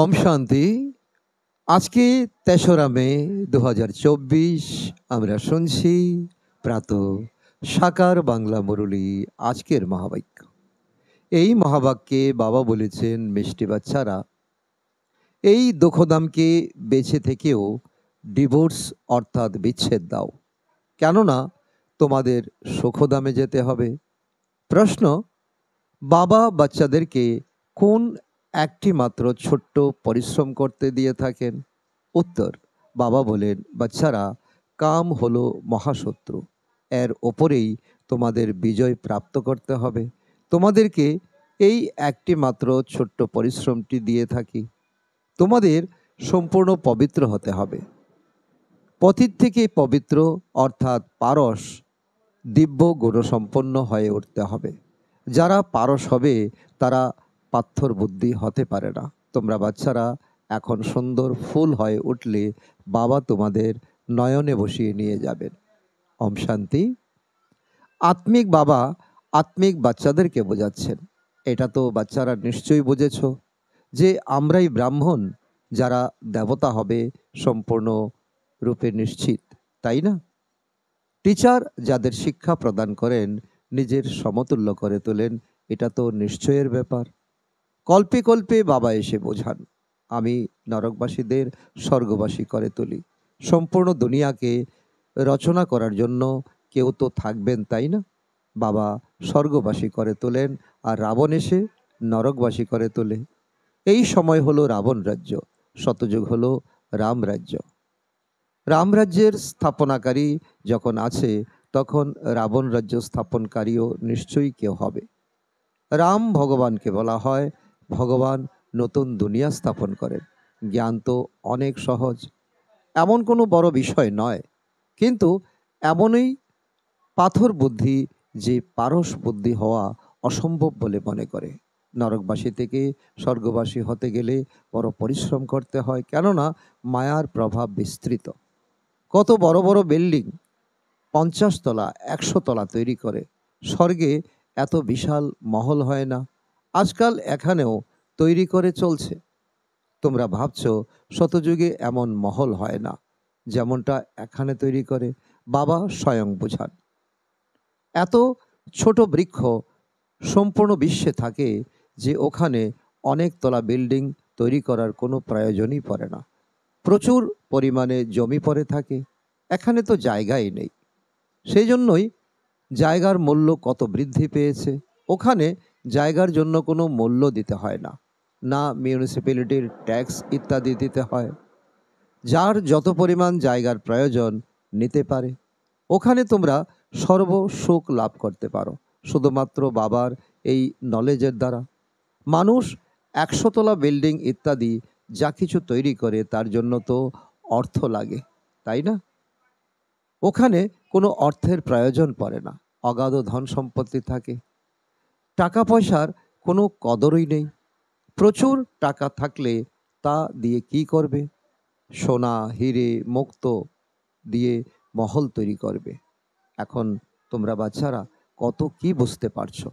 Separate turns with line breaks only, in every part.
ওম শান্তি আজকে তেসরা মে দু আমরা শুনছি প্রাত সাকার বাংলা মুরলী আজকের মহাবাক্য এই মহাবাক্যে বাবা বলেছেন মিষ্টি বাচ্চারা এই দুঃখদামকে বেছে থেকেও ডিভোর্স অর্থাৎ বিচ্ছেদ দাও কেননা তোমাদের সুখদামে যেতে হবে প্রশ্ন বাবা বাচ্চাদেরকে কোন একটি মাত্র ছোট্ট পরিশ্রম করতে দিয়ে থাকেন উত্তর বাবা বলেন বাচ্চারা কাম হলো মহাশত্রু এর ওপরেই তোমাদের বিজয় প্রাপ্ত করতে হবে তোমাদেরকে এই একটি মাত্র ছোট্ট পরিশ্রমটি দিয়ে থাকি তোমাদের সম্পূর্ণ পবিত্র হতে হবে পথির থেকে পবিত্র অর্থাৎ পারস দিব্য গুণসম্পন্ন হয়ে উঠতে হবে যারা পারস হবে তারা পাথর বুদ্ধি হতে পারে না তোমরা বাচ্চারা এখন সুন্দর ফুল হয়ে উঠলে বাবা তোমাদের নয়নে বসিয়ে নিয়ে যাবেন ওম শান্তি আত্মিক বাবা আত্মিক বাচ্চাদেরকে বোঝাচ্ছেন এটা তো বাচ্চারা নিশ্চয়ই বুঝেছ যে আমরাই ব্রাহ্মণ যারা দেবতা হবে সম্পূর্ণ রূপে নিশ্চিত তাই না টিচার যাদের শিক্ষা প্রদান করেন নিজের সমতুল্য করে তোলেন এটা তো নিশ্চয়ের ব্যাপার কল্পে কল্পে বাবা এসে বোঝান আমি নরকবাসীদের স্বর্গবাসী করে তুলি সম্পূর্ণ দুনিয়াকে রচনা করার জন্য কেউ তো থাকবেন তাই না বাবা স্বর্গবাসী করে তোলেন আর রাবণ এসে নরকবাসী করে তোলে এই সময় হলো রাবণ রাজ্য শতযুগ হলো রামরাজ্য রামরাজ্যের স্থাপনাকারী যখন আছে তখন রাবণ রাজ্য স্থাপনকারীও নিশ্চয়ই কেউ হবে রাম ভগবানকে বলা হয় ভগবান নতুন দুনিয়া স্থাপন করেন জ্ঞান তো অনেক সহজ এমন কোনো বড় বিষয় নয় কিন্তু এমনই পাথর বুদ্ধি যে পারস বুদ্ধি হওয়া অসম্ভব বলে মনে করে নরকবাসী থেকে স্বর্গবাসী হতে গেলে বড় পরিশ্রম করতে হয় কেননা মায়ার প্রভাব বিস্তৃত কত বড় বড় বিল্ডিং পঞ্চাশ তলা একশো তলা তৈরি করে স্বর্গে এত বিশাল মহল হয় না আজকাল এখানেও তৈরি করে চলছে তোমরা ভাবছ শতযুগে এমন মহল হয় না যেমনটা এখানে তৈরি করে বাবা স্বয়ং বুঝান এত ছোট বৃক্ষ সম্পূর্ণ বিশ্বে থাকে যে ওখানে অনেক তলা বিল্ডিং তৈরি করার কোনো প্রয়োজনই পড়ে না প্রচুর পরিমাণে জমি পড়ে থাকে এখানে তো জায়গাই নেই সেই জন্যই জায়গার মূল্য কত বৃদ্ধি পেয়েছে ওখানে জায়গার জন্য কোনো মূল্য দিতে হয় না না মিউনিসিপ্যালিটির ট্যাক্স ইত্যাদি দিতে হয় যার যত পরিমাণ জায়গার প্রয়োজন নিতে পারে ওখানে তোমরা সর্বসুখ লাভ করতে পারো শুধুমাত্র বাবার এই নলেজের দ্বারা মানুষ একশোতলা বিল্ডিং ইত্যাদি যা কিছু তৈরি করে তার জন্য তো অর্থ লাগে তাই না ওখানে কোনো অর্থের প্রয়োজন পড়ে না অগাধ ধন সম্পত্তি থাকে টাকা পয়সার কোনো কদরই নেই প্রচুর টাকা থাকলে তা দিয়ে কি করবে সোনা হিরে মুক্ত দিয়ে মহল তৈরি করবে এখন তোমরা বাচ্চারা কত কি বুঝতে পারছো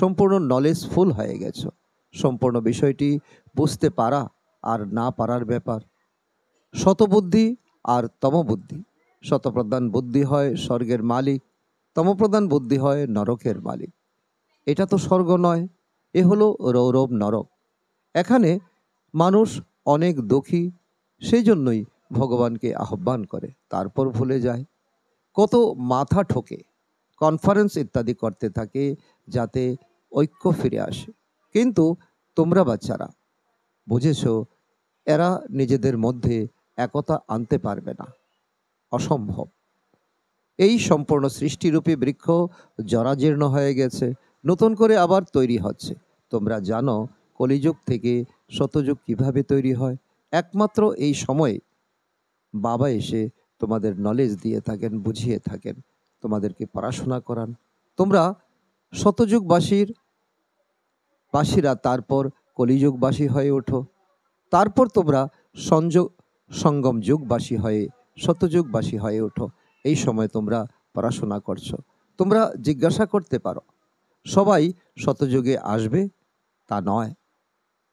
সম্পূর্ণ নলেজ ফুল হয়ে গেছো সম্পূর্ণ বিষয়টি বুঝতে পারা আর না পারার ব্যাপার শতবুদ্ধি আর তমবুদ্ধি শতপ্রধান বুদ্ধি হয় স্বর্গের মালিক তমপ্রধান বুদ্ধি হয় নরকের মালিক এটা তো স্বর্গ নয় এ হলো রৌরব নরক এখানে মানুষ অনেক দুঃখী সেই জন্যই ভগবানকে আহ্বান করে তারপর ভুলে যায় কত মাথা ঠোকে কনফারেন্স ইত্যাদি করতে থাকে যাতে ঐক্য ফিরে আসে কিন্তু তোমরা বাচ্চারা বুঝেছ এরা নিজেদের মধ্যে একতা আনতে পারবে না অসম্ভব এই সম্পূর্ণ সৃষ্টিরূপী বৃক্ষ জরাজীর্ণ হয়ে গেছে নতুন করে আবার তৈরি হচ্ছে তোমরা জানো কলিযুগ থেকে শতযুগ কিভাবে তৈরি হয় একমাত্র এই সময়ে বাবা এসে তোমাদের নলেজ দিয়ে থাকেন বুঝিয়ে থাকেন তোমাদেরকে পড়াশোনা করান তোমরা শতযুগবাসীর বাসীরা তারপর কলিযুগবাসী হয়ে ওঠো তারপর তোমরা সংযোগ সঙ্গম যুগবাসী হয়ে শতযুগবাসী হয়ে ওঠো এই সময় তোমরা পড়াশোনা করছো তোমরা জিজ্ঞাসা করতে পারো সবাই শতযোগে আসবে তা নয়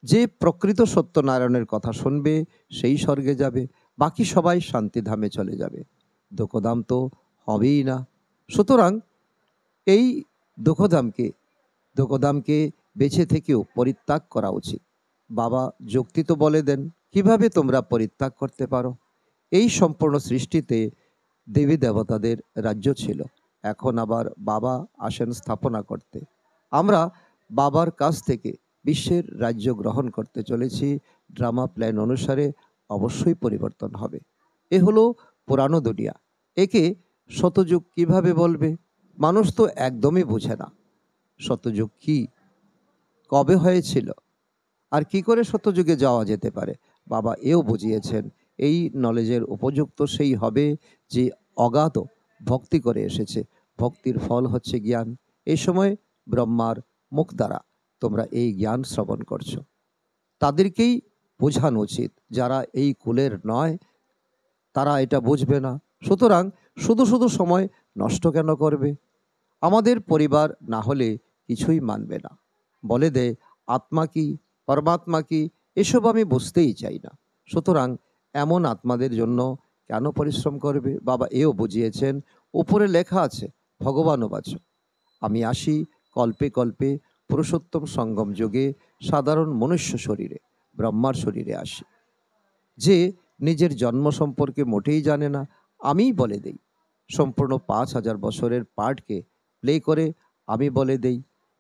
যে প্রকৃত সত্যনারায়ণের কথা শুনবে সেই স্বর্গে যাবে বাকি সবাই শান্তিধামে চলে যাবে দুঃখধাম তো হবেই না সুতরাং এই দুঃখধামকে দুঃখধামকে বেছে থেকেও পরিত্যাগ করা উচিত বাবা যুক্তি তো বলে দেন কিভাবে তোমরা পরিত্যাগ করতে পারো এই সম্পূর্ণ সৃষ্টিতে দেবী দেবতাদের রাজ্য ছিল এখন আবার বাবা আসেন স্থাপনা করতে আমরা বাবার কাছ থেকে বিশ্বের রাজ্য গ্রহণ করতে চলেছি ড্রামা প্ল্যান অনুসারে অবশ্যই পরিবর্তন হবে এ হলো পুরানো দুনিয়া একে শতযুগ কিভাবে বলবে মানুষ তো একদমই বোঝে না শতযুগ কি কবে হয়েছিল আর কি করে শতযুগে যাওয়া যেতে পারে বাবা এও বুঝিয়েছেন এই নলেজের উপযুক্ত সেই হবে যে অগাধ ভক্তি করে এসেছে ভক্তির ফল হচ্ছে জ্ঞান এই সময় ব্রহ্মার মুখ দ্বারা তোমরা এই জ্ঞান শ্রবণ করছো তাদেরকেই বোঝানো উচিত যারা এই কুলের নয় তারা এটা বুঝবে না সুতরাং শুধু শুধু সময় নষ্ট কেন করবে আমাদের পরিবার না হলে কিছুই মানবে না বলে দে আত্মা কি পরমাত্মা কি এসব আমি বুঝতেই চাই না সুতরাং এমন আত্মাদের জন্য কেন পরিশ্রম করবে বাবা এও বুঝিয়েছেন উপরে লেখা আছে ভগবানও বাঁচো আমি আসি কল্পে কল্পে পুরুষোত্তম সঙ্গম যোগে সাধারণ মনুষ্য শরীরে ব্রহ্মার শরীরে আসি যে নিজের জন্ম সম্পর্কে মোটেই জানে না আমিই বলে দেই সম্পূর্ণ পাঁচ হাজার বছরের পার্টকে প্লে করে আমি বলে দেই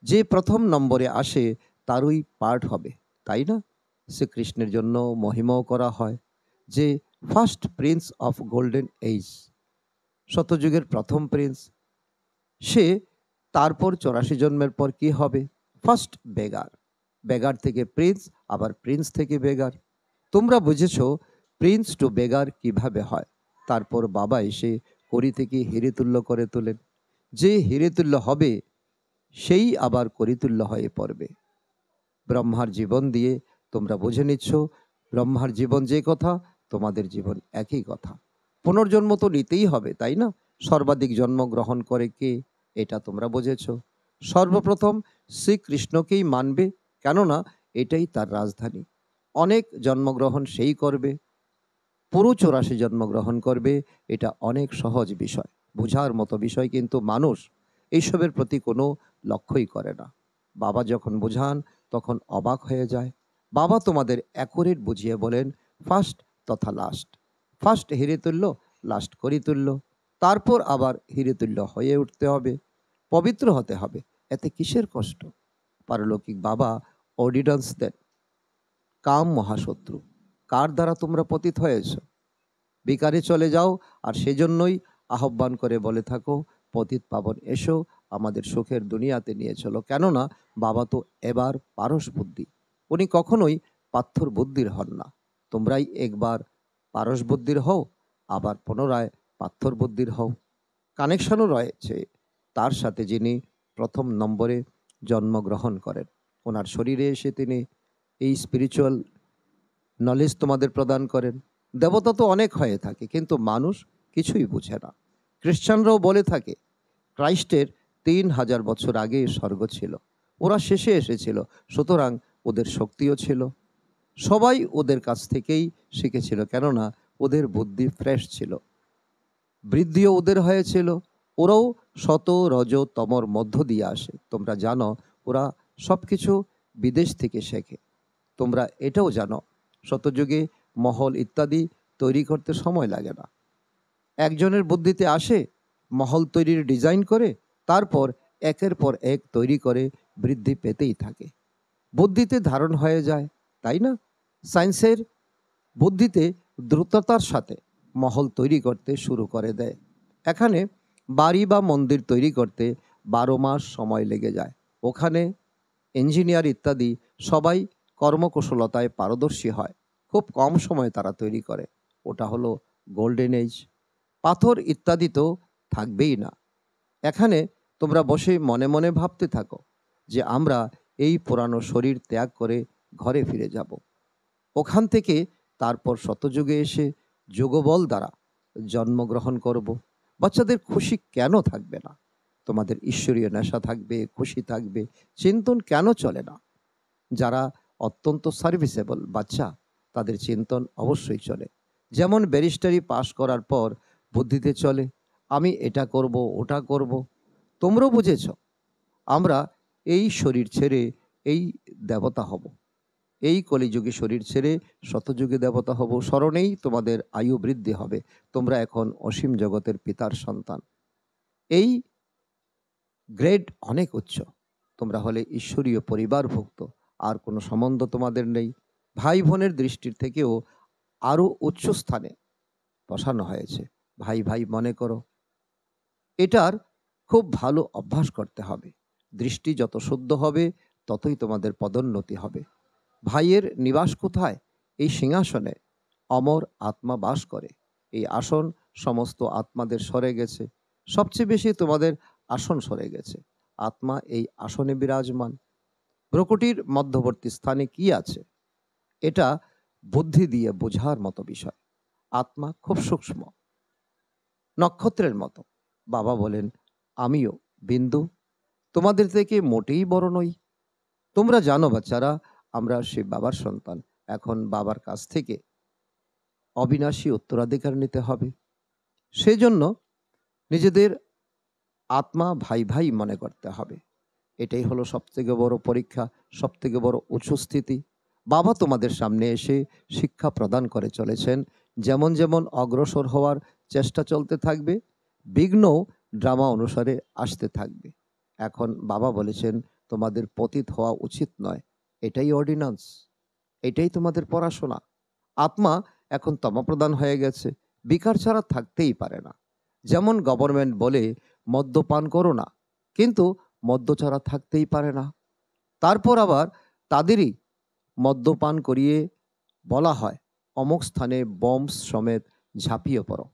যে প্রথম নম্বরে আসে তারই পার্ট হবে তাই না শ্রীকৃষ্ণের জন্য মহিমাও করা হয় যে first prince of golden age শতযুগের প্রথম প্রিন্স সে তারপর চৌরাশি জন্মের পর কি হবে ফার্স্ট বেগার বেগার থেকে প্রিন্স আবার প্রিন্স থেকে বেগার তোমরা বুঝেছ প্রিন্স টু বেগার কিভাবে হয় তারপর বাবা এসে করি থেকে হিরেতুল্য করে তোলেন যে হিরেতুল্য হবে সেই আবার করিতুল্য হয়ে পড়বে ব্রহ্মার জীবন দিয়ে তোমরা বুঝে নিচ্ছ ব্রহ্মার জীবন যে কথা তোমাদের জীবন একই কথা পুনর্জন্ম তো নিতেই হবে তাই না সর্বাধিক জন্ম গ্রহণ করে কে এটা তোমরা বুঝেছ সর্বপ্রথম শ্রীকৃষ্ণকেই মানবে কেননা এটাই তার রাজধানী অনেক জন্মগ্রহণ সেই করবে পুরো চৌরাশি জন্মগ্রহণ করবে এটা অনেক সহজ বিষয় বোঝার মতো বিষয় কিন্তু মানুষ এইসবের প্রতি কোনো লক্ষ্যই করে না বাবা যখন বোঝান তখন অবাক হয়ে যায় বাবা তোমাদের অ্যাকুরেট বুঝিয়ে বলেন ফার্স্ট তথা লাস্ট ফার্স্ট হিরে তুল্য লাস্ট করি তুলল তারপর আবার হিরে তুল্য হয়ে উঠতে হবে পবিত্র হতে হবে এতে কিসের কষ্ট পারলৌকিক বাবা অডিডান্স দেন কাম মহাশত্রু কার দ্বারা তোমরা পতিত হয়েছ বিকারে চলে যাও আর সেজন্যই আহ্বান করে বলে থাকো পতিত পাবন এসো আমাদের সুখের দুনিয়াতে নিয়ে চলো কেননা বাবা তো এবার পারস বুদ্ধি উনি কখনোই পাথর বুদ্ধির হন না তোমরাই একবার পারসবদ্ধির হও আবার পুনরায় বুদ্ধির হও কানেকশনও রয়েছে তার সাথে যিনি প্রথম নম্বরে জন্মগ্রহণ করেন ওনার শরীরে এসে তিনি এই স্পিরিচুয়াল নলেজ তোমাদের প্রদান করেন দেবতা তো অনেক হয়ে থাকে কিন্তু মানুষ কিছুই বুঝে না খ্রিস্টানরাও বলে থাকে ক্রাইস্টের তিন হাজার বছর আগে স্বর্গ ছিল ওরা শেষে এসেছিল সুতরাং ওদের শক্তিও ছিল সবাই ওদের কাছ থেকেই শিখেছিল কেননা ওদের বুদ্ধি ফ্রেশ ছিল বৃদ্ধিও ওদের হয়েছিল ওরাও শত রজ তমর মধ্য দিয়ে আসে তোমরা জানো ওরা সব কিছু বিদেশ থেকে শেখে তোমরা এটাও জানো শতযুগে মহল ইত্যাদি তৈরি করতে সময় লাগে না একজনের বুদ্ধিতে আসে মহল তৈরির ডিজাইন করে তারপর একের পর এক তৈরি করে বৃদ্ধি পেতেই থাকে বুদ্ধিতে ধারণ হয়ে যায় তাই না সায়েন্সের বুদ্ধিতে দ্রুততার সাথে মহল তৈরি করতে শুরু করে দেয় এখানে বাড়ি বা মন্দির তৈরি করতে বারো মাস সময় লেগে যায় ওখানে ইঞ্জিনিয়ার ইত্যাদি সবাই কর্মকুশলতায় পারদর্শী হয় খুব কম সময়ে তারা তৈরি করে ওটা হলো গোল্ডেন এজ পাথর ইত্যাদি তো থাকবেই না এখানে তোমরা বসে মনে মনে ভাবতে থাকো যে আমরা এই পুরানো শরীর ত্যাগ করে ঘরে ফিরে যাব ওখান থেকে তারপর শতযুগে এসে যোগবল দ্বারা জন্মগ্রহণ করব। বাচ্চাদের খুশি কেন থাকবে না তোমাদের ঈশ্বরীয় নেশা থাকবে খুশি থাকবে চিন্তন কেন চলে না যারা অত্যন্ত সার্ভিসেবল বাচ্চা তাদের চিন্তন অবশ্যই চলে যেমন ব্যারিস্টারি পাশ করার পর বুদ্ধিতে চলে আমি এটা করব ওটা করব তোমরাও বুঝেছ আমরা এই শরীর ছেড়ে এই দেবতা হব এই কলিযুগে শরীর ছেড়ে শতযুগে দেবতা হব স্মরণেই তোমাদের আয়ু বৃদ্ধি হবে তোমরা এখন অসীম জগতের পিতার সন্তান এই গ্রেড অনেক উচ্চ তোমরা হলে ঈশ্বরীয় পরিবারভুক্ত আর কোনো সম্বন্ধ তোমাদের নেই ভাই বোনের দৃষ্টির থেকেও আরও উচ্চ স্থানে বসানো হয়েছে ভাই ভাই মনে করো এটার খুব ভালো অভ্যাস করতে হবে দৃষ্টি যত শুদ্ধ হবে ততই তোমাদের পদোন্নতি হবে ভাইয়ের নিবাস কোথায় এই সিংহাসনে অমর আত্মা বাস করে এই আসন সমস্ত আত্মাদের সরে গেছে সবচেয়ে বেশি তোমাদের আসন সরে গেছে আত্মা এই আসনে বিরাজমান প্রকটির মধ্যবর্তী স্থানে কি আছে এটা বুদ্ধি দিয়ে বোঝার মতো বিষয় আত্মা খুব সূক্ষ্ম নক্ষত্রের মতো বাবা বলেন আমিও বিন্দু তোমাদের থেকে মোটেই বড় নই তোমরা জানো বাচ্চারা আমরা সে বাবার সন্তান এখন বাবার কাছ থেকে অবিনাশী উত্তরাধিকার নিতে হবে সেজন্য নিজেদের আত্মা ভাই ভাই মনে করতে হবে এটাই হলো সবথেকে বড় পরীক্ষা সবথেকে বড় উচ্চস্থিতি বাবা তোমাদের সামনে এসে শিক্ষা প্রদান করে চলেছেন যেমন যেমন অগ্রসর হওয়ার চেষ্টা চলতে থাকবে বিঘ্ন ড্রামা অনুসারে আসতে থাকবে এখন বাবা বলেছেন তোমাদের পতিত হওয়া উচিত নয় এটাই অর্ডিনান্স এটাই তোমাদের পড়াশোনা আত্মা এখন তমাপ্রদান হয়ে গেছে বিকার ছাড়া থাকতেই পারে না যেমন গভর্নমেন্ট বলে মদ্যপান করো না কিন্তু মদ্য ছাড়া থাকতেই পারে না তারপর আবার তাদেরই মদ্যপান করিয়ে বলা হয় অমুক স্থানে বম্বস সমেত ঝাঁপিয়ে পড়ো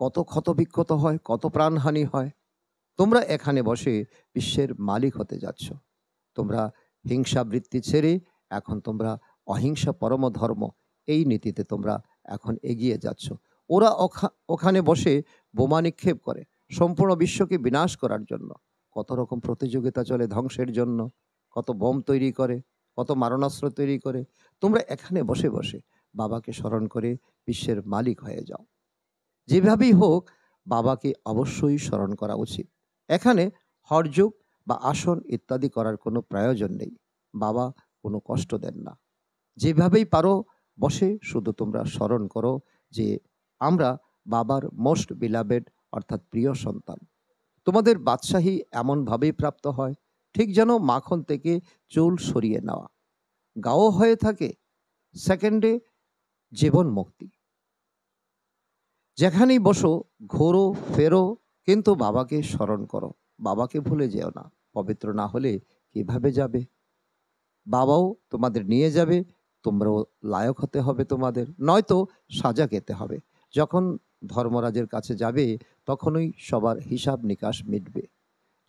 কত ক্ষতবিক্ষত হয় কত প্রাণহানি হয় তোমরা এখানে বসে বিশ্বের মালিক হতে যাচ্ছ তোমরা হিংসাবৃত্তি ছেড়ে এখন তোমরা অহিংসা পরম ধর্ম এই নীতিতে তোমরা এখন এগিয়ে যাচ্ছ ওরা ওখানে বসে বোমা নিক্ষেপ করে সম্পূর্ণ বিশ্বকে বিনাশ করার জন্য কত রকম প্রতিযোগিতা চলে ধ্বংসের জন্য কত বোম তৈরি করে কত মারণাস্ত্র তৈরি করে তোমরা এখানে বসে বসে বাবাকে স্মরণ করে বিশ্বের মালিক হয়ে যাও যেভাবেই হোক বাবাকে অবশ্যই স্মরণ করা উচিত এখানে হরযুগ বা আসন ইত্যাদি করার কোনো প্রয়োজন নেই বাবা কোনো কষ্ট দেন না যেভাবেই পারো বসে শুধু তোমরা স্মরণ করো যে আমরা বাবার মোস্ট বিলাবেড অর্থাৎ প্রিয় সন্তান তোমাদের বাদশাহী এমনভাবেই প্রাপ্ত হয় ঠিক যেন মাখন থেকে চুল সরিয়ে নেওয়া গাও হয়ে থাকে সেকেন্ডে জীবন মুক্তি যেখানেই বসো ঘোরো ফেরো কিন্তু বাবাকে স্মরণ করো বাবাকে ভুলে যেও না পবিত্র না হলে কিভাবে যাবে বাবাও তোমাদের নিয়ে যাবে তোমরাও লায়ক হতে হবে তোমাদের নয়তো সাজা খেতে হবে যখন ধর্মরাজের কাছে যাবে তখনই সবার হিসাব নিকাশ মিটবে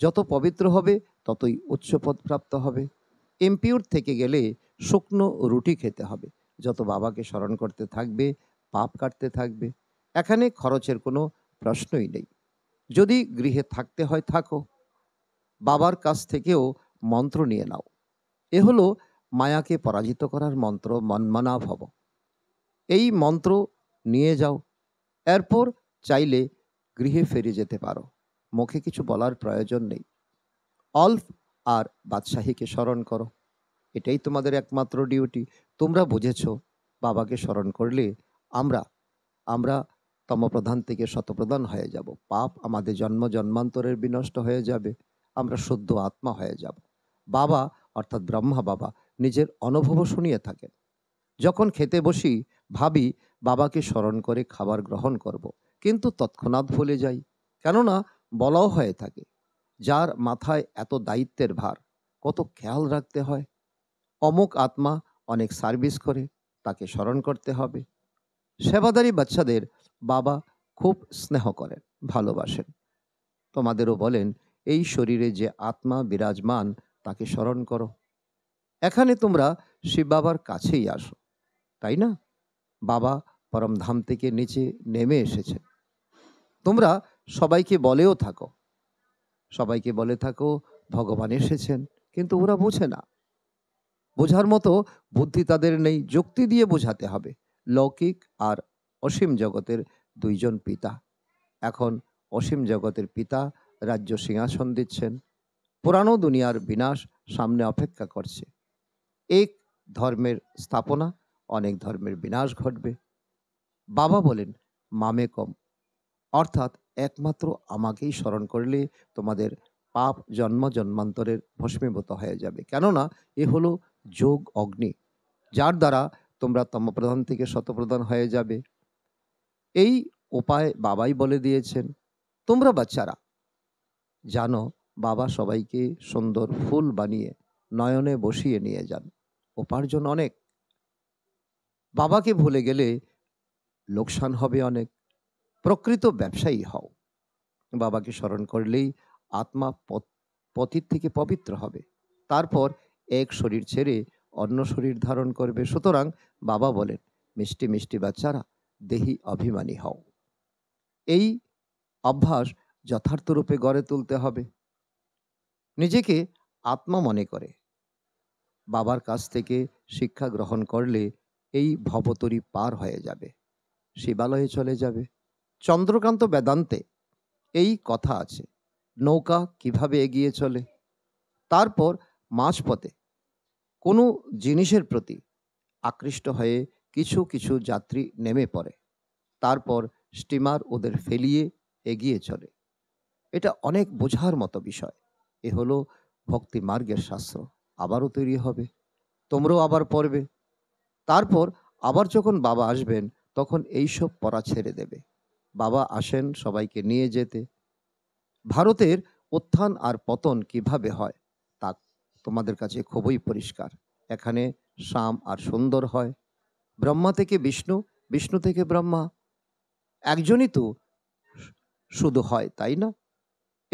যত পবিত্র হবে ততই উচ্চপদ প্রাপ্ত হবে এমপিউর থেকে গেলে শুকনো রুটি খেতে হবে যত বাবাকে স্মরণ করতে থাকবে পাপ কাটতে থাকবে এখানে খরচের কোনো প্রশ্নই নেই যদি গৃহে থাকতে হয় থাকো বাবার কাছ থেকেও মন্ত্র নিয়ে নাও এ হলো মায়াকে পরাজিত করার মন্ত্র মনমানা ভব এই মন্ত্র নিয়ে যাও এরপর চাইলে গৃহে ফিরে যেতে পারো মুখে কিছু বলার প্রয়োজন নেই অল্প আর বাদশাহীকে স্মরণ করো এটাই তোমাদের একমাত্র ডিউটি তোমরা বুঝেছ বাবাকে স্মরণ করলে আমরা আমরা তমপ্রধান থেকে শতপ্রধান হয়ে যাব পাপ আমাদের জন্ম জন্মান্তরের বিনষ্ট হয়ে যাবে আমরা সদ্য আত্মা হয়ে যাব বাবা অর্থাৎ ব্রহ্মা বাবা নিজের অনুভবও শুনিয়ে থাকেন যখন খেতে বসি ভাবি বাবাকে স্মরণ করে খাবার গ্রহণ করব। কিন্তু তৎক্ষণাৎ ভুলে যাই কেননা বলাও হয়ে থাকে যার মাথায় এত দায়িত্বের ভার কত খেয়াল রাখতে হয় অমুক আত্মা অনেক সার্ভিস করে তাকে স্মরণ করতে হবে সেবাদারী বাচ্চাদের বাবা খুব স্নেহ করেন ভালোবাসেন তোমাদেরও বলেন এই শরীরে যে আত্মা বিরাজমান তাকে স্মরণ করো এখানে তোমরা শিব বাবার কাছেই আসো তাই না বাবা পরমধাম থেকে নিচে নেমে এসেছে তোমরা সবাইকে বলেও থাকো সবাইকে বলে থাকো ভগবান এসেছেন কিন্তু ওরা বোঝে না বোঝার মতো বুদ্ধি তাদের নেই যুক্তি দিয়ে বোঝাতে হবে লৌকিক আর অসীম জগতের দুইজন পিতা এখন অসীম জগতের পিতা রাজ্য সিংহাসন দিচ্ছেন পুরানো দুনিয়ার বিনাশ সামনে অপেক্ষা করছে এক ধর্মের স্থাপনা অনেক ধর্মের বিনাশ ঘটবে বাবা বলেন মামে কম অর্থাৎ একমাত্র আমাকেই স্মরণ করলে তোমাদের পাপ জন্ম জন্মান্তরের ভস্মীভূত হয়ে যাবে কেননা এ হলো যোগ অগ্নি যার দ্বারা তোমরা তমপ্রধান থেকে শতপ্রধান হয়ে যাবে এই উপায় বাবাই বলে দিয়েছেন তোমরা বাচ্চারা জানো বাবা সবাইকে সুন্দর ফুল বানিয়ে নয়নে বসিয়ে নিয়ে যান উপার্জন অনেক বাবাকে ভুলে গেলে লোকসান হবে অনেক প্রকৃত ব্যবসায়ী হও বাবাকে স্মরণ করলেই আত্মা পতির থেকে পবিত্র হবে তারপর এক শরীর ছেড়ে অন্য শরীর ধারণ করবে সুতরাং বাবা বলেন মিষ্টি মিষ্টি বাচ্চারা দেহি অভিমানী হও এই অভ্যাস যথার্থরূপে গড়ে তুলতে হবে নিজেকে আত্মা মনে করে বাবার কাছ থেকে শিক্ষা গ্রহণ করলে এই ভবতরী পার হয়ে যাবে শিবালয়ে চলে যাবে চন্দ্রকান্ত বেদান্তে এই কথা আছে নৌকা কিভাবে এগিয়ে চলে তারপর মাঝপথে কোনো জিনিসের প্রতি আকৃষ্ট হয়ে কিছু কিছু যাত্রী নেমে পড়ে তারপর স্টিমার ওদের ফেলিয়ে এগিয়ে চলে এটা অনেক বোঝার মতো বিষয় এ হলো ভক্তি মার্গের শাস্ত্র আবারও তৈরি হবে তোমরাও আবার পড়বে তারপর আবার যখন বাবা আসবেন তখন এইসব পড়া ছেড়ে দেবে বাবা আসেন সবাইকে নিয়ে যেতে ভারতের উত্থান আর পতন কিভাবে হয় তা তোমাদের কাছে খুবই পরিষ্কার এখানে শ্যাম আর সুন্দর হয় ব্রহ্মা থেকে বিষ্ণু বিষ্ণু থেকে ব্রহ্মা একজনই তো শুধু হয় তাই না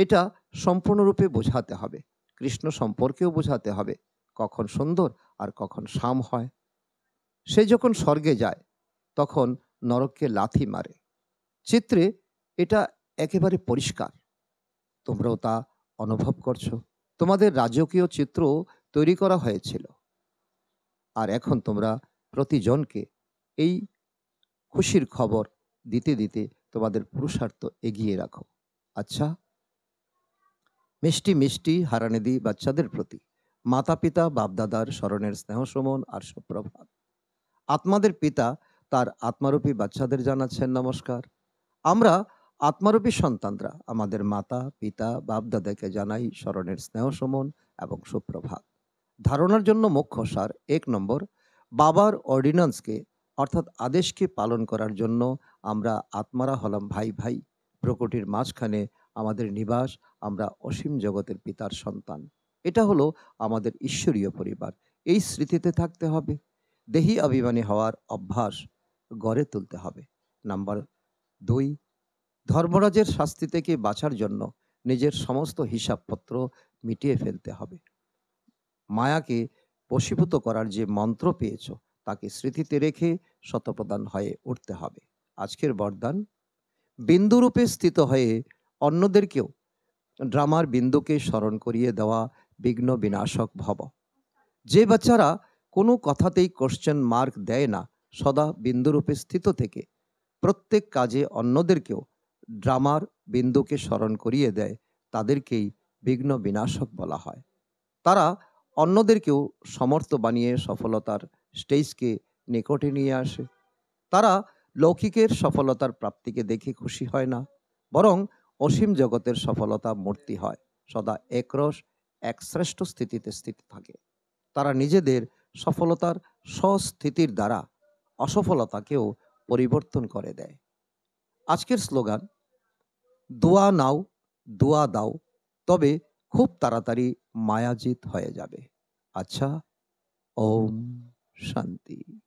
এটা সম্পূর্ণরূপে বোঝাতে হবে কৃষ্ণ সম্পর্কেও বোঝাতে হবে কখন সুন্দর আর কখন শাম হয় সে যখন স্বর্গে যায় তখন নরককে লাথি মারে চিত্রে এটা একেবারে পরিষ্কার তোমরাও তা অনুভব করছো তোমাদের রাজকীয় চিত্র তৈরি করা হয়েছিল আর এখন তোমরা প্রতিজনকে এই খুশির খবর দিতে দিতে তোমাদের পুরুষার্থ এগিয়ে রাখো আচ্ছা মিষ্টি মিষ্টি হারানিধি বাচ্চাদের প্রতি মাতা পিতা বাপদাদার স্মরণের স্নেহসমন আর সুপ্রভাত আত্মাদের পিতা তার আত্মারূপী বাচ্চাদের জানাচ্ছেন নমস্কার আমরা আত্মারূপী সন্তানরা আমাদের মাতা পিতা বাপদাদাকে জানাই স্মরণের স্নেহসমন এবং সুপ্রভাত ধারণার জন্য মুখ্য সার এক নম্বর বাবার অর্ডিন্যান্সকে অর্থাৎ আদেশকে পালন করার জন্য আমরা আত্মারা হলাম ভাই ভাই প্রকটির মাঝখানে আমাদের নিবাস আমরা অসীম জগতের পিতার সন্তান এটা হলো আমাদের ঈশ্বরীয় পরিবার এই স্মৃতিতে থাকতে হবে দেহি অভিমানী হওয়ার অভ্যাস গড়ে তুলতে হবে নাম্বার দুই ধর্মরাজের শাস্তি থেকে বাঁচার জন্য নিজের সমস্ত হিসাবপত্র মিটিয়ে ফেলতে হবে মায়াকে বশীভূত করার যে মন্ত্র পেয়েছ তাকে স্মৃতিতে রেখে শতপ্রদান হয়ে উঠতে হবে আজকের বরদান বিন্দুরূপে স্থিত হয়ে অন্যদেরকেও ড্রামার বিন্দুকে স্মরণ করিয়ে দেওয়া বিঘ্ন বিনাশক ভব যে বাচ্চারা কোনো কথাতেই কোশ্চেন মার্ক দেয় না সদা বিন্দুরূপে স্থিত থেকে প্রত্যেক কাজে অন্যদেরকেও ড্রামার বিন্দুকে স্মরণ করিয়ে দেয় তাদেরকেই বিঘ্ন বিনাশক বলা হয় তারা অন্যদেরকেও সমর্থ বানিয়ে সফলতার স্টেজকে নিকটে নিয়ে আসে তারা লৌকিকের সফলতার প্রাপ্তিকে দেখে খুশি হয় না বরং অসীম জগতের সফলতা মূর্তি হয় সদা একরস এক শ্রেষ্ঠ স্থিতিতে স্থিত থাকে তারা নিজেদের সফলতার স্বস্থিতির দ্বারা অসফলতাকেও পরিবর্তন করে দেয় আজকের স্লোগান দোয়া নাও দোয়া দাও তবে খুব তাড়াতাড়ি মায়াজিত হয়ে যাবে আচ্ছা ওম শান্তি